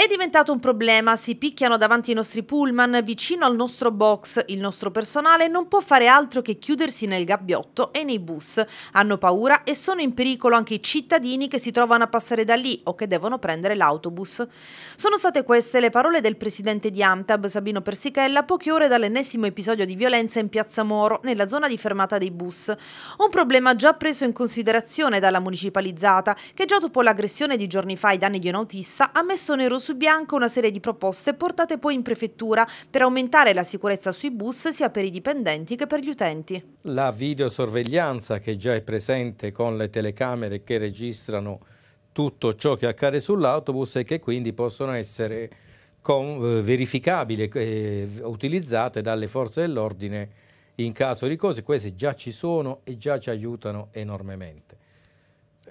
È diventato un problema, si picchiano davanti ai nostri pullman, vicino al nostro box, il nostro personale non può fare altro che chiudersi nel gabbiotto e nei bus. Hanno paura e sono in pericolo anche i cittadini che si trovano a passare da lì o che devono prendere l'autobus. Sono state queste le parole del presidente di Amtab, Sabino Persichella, poche ore dall'ennesimo episodio di violenza in Piazza Moro, nella zona di fermata dei bus. Un problema già preso in considerazione dalla municipalizzata, che già dopo l'aggressione di giorni fa ai danni di un autista ha messo nero su su bianco una serie di proposte portate poi in prefettura per aumentare la sicurezza sui bus sia per i dipendenti che per gli utenti. La videosorveglianza che già è presente con le telecamere che registrano tutto ciò che accade sull'autobus e che quindi possono essere eh, verificabili e eh, utilizzate dalle forze dell'ordine in caso di cose, queste già ci sono e già ci aiutano enormemente.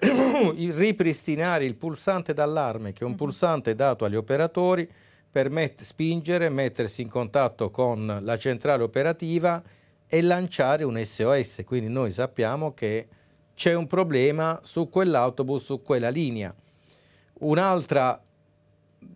ripristinare il pulsante d'allarme, che è un mm-hmm. pulsante dato agli operatori per met spingere, mettersi in contatto con la centrale operativa e lanciare un SOS. Quindi noi sappiamo che c'è un problema su quell'autobus, su quella linea. Un'altra,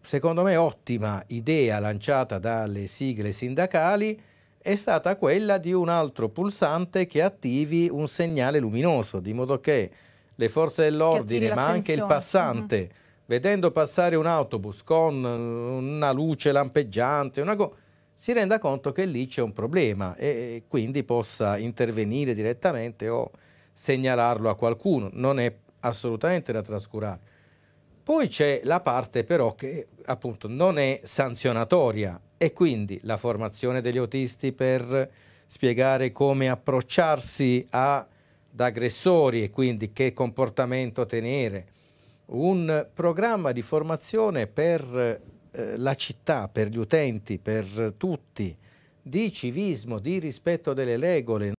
secondo me, ottima idea lanciata dalle sigle sindacali è stata quella di un altro pulsante che attivi un segnale luminoso, di modo che le forze dell'ordine, ma anche il passante, mm-hmm. vedendo passare un autobus con eh, una luce lampeggiante, una co- si renda conto che lì c'è un problema e quindi possa intervenire direttamente o segnalarlo a qualcuno. Non è assolutamente da trascurare. Poi c'è la parte però che appunto non è sanzionatoria e quindi la formazione degli autisti per spiegare come approcciarsi a da aggressori e quindi che comportamento tenere, un programma di formazione per eh, la città, per gli utenti, per tutti, di civismo, di rispetto delle regole.